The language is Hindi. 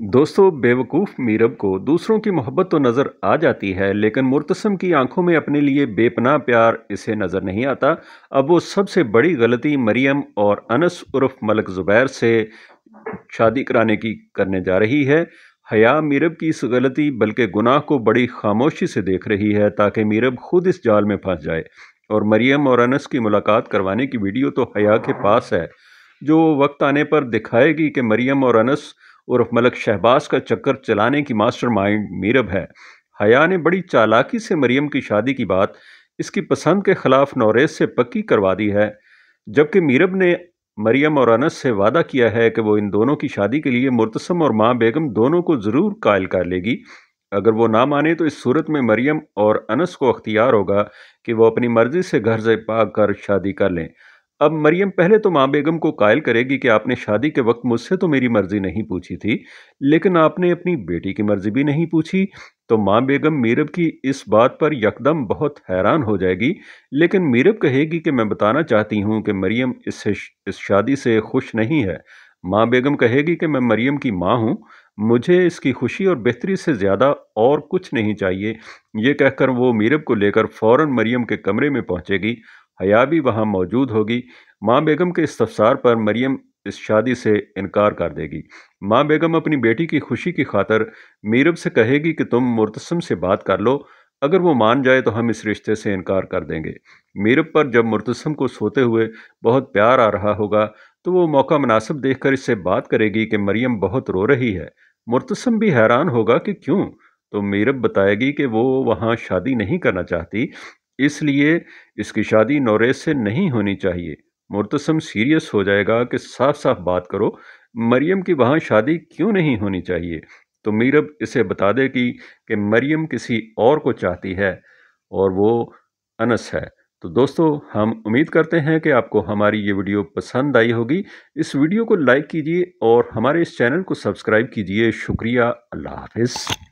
दोस्तों बेवकूफ़ मीरब को दूसरों की मोहब्बत तो नज़र आ जाती है लेकिन मुर्तसम की आंखों में अपने लिए बेपनाह प्यार इसे नज़र नहीं आता अब वो सबसे बड़ी गलती मरियम और अनस उर्फ मलक ज़ुबैर से शादी कराने की करने जा रही है हया मीरब की इस गलती बल्कि गुनाह को बड़ी खामोशी से देख रही है ताकि मीरब खुद इस जाल में फंस जाए और मरियम और अनस की मुलाकात करवाने की वीडियो तो हया के पास है जो वक्त आने पर दिखाएगी कि मरियम और अनस उर्फ मलक शहबाज का चक्कर चलाने की मास्टरमाइंड मीरब है हया ने बड़ी चालाकी से मरियम की शादी की बात इसकी पसंद के खिलाफ नौरेज से पक्की करवा दी है जबकि मीरब ने मरियम और अनस से वादा किया है कि वो इन दोनों की शादी के लिए मुर्तसम और माँ बेगम दोनों को ज़रूर कायल कर लेगी अगर वो ना माने तो इस सूरत में मरियम और अनस को अख्तियार होगा कि वो अपनी मर्ज़ी से घर से पाक कर शादी कर लें अब मरियम पहले तो माँ बेगम को कायल करेगी कि आपने शादी के वक्त मुझसे तो मेरी मर्ज़ी नहीं पूछी थी लेकिन आपने अपनी बेटी की मर्ज़ी भी नहीं पूछी तो माँ बेगम मीरब की इस बात पर यकदम बहुत हैरान हो जाएगी लेकिन मीरब कहेगी कि मैं बताना चाहती हूँ कि मरियम इससे इस शादी से खुश नहीं है माँ बेगम कहेगी कि मैं मरियम की माँ हूँ मुझे इसकी खुशी और बेहतरी से ज़्यादा और कुछ नहीं चाहिए ये कहकर वो मीरब को लेकर फ़ौर मरियम के कमरे में पहुँचेगी हया भी वहाँ मौजूद होगी माँ बेगम के इस्तफसार पर मरियम इस शादी से इनकार कर देगी माँ बेगम अपनी बेटी की खुशी की खातर मीरब से कहेगी कि तुम मुर्तसम से बात कर लो अगर वो मान जाए तो हम इस रिश्ते से इनकार कर देंगे मीरब पर जब मुर्तसम को सोते हुए बहुत प्यार आ रहा होगा तो वो मौका मुनासिब देखकर इससे बात करेगी कि मरियम बहुत रो रही है मुर्तसम भी हैरान होगा कि क्यों तो मीरब बताएगी कि वो वहाँ शादी नहीं करना चाहती इसलिए इसकी शादी नौरेज से नहीं होनी चाहिए मुर्तसम सीरियस हो जाएगा कि साफ साफ बात करो मरियम की वहाँ शादी क्यों नहीं होनी चाहिए तो मीरब इसे बता देगी कि मरियम किसी और को चाहती है और वो अनस है तो दोस्तों हम उम्मीद करते हैं कि आपको हमारी ये वीडियो पसंद आई होगी इस वीडियो को लाइक कीजिए और हमारे इस चैनल को सब्सक्राइब कीजिए शुक्रिया अल्लाह हाफिज़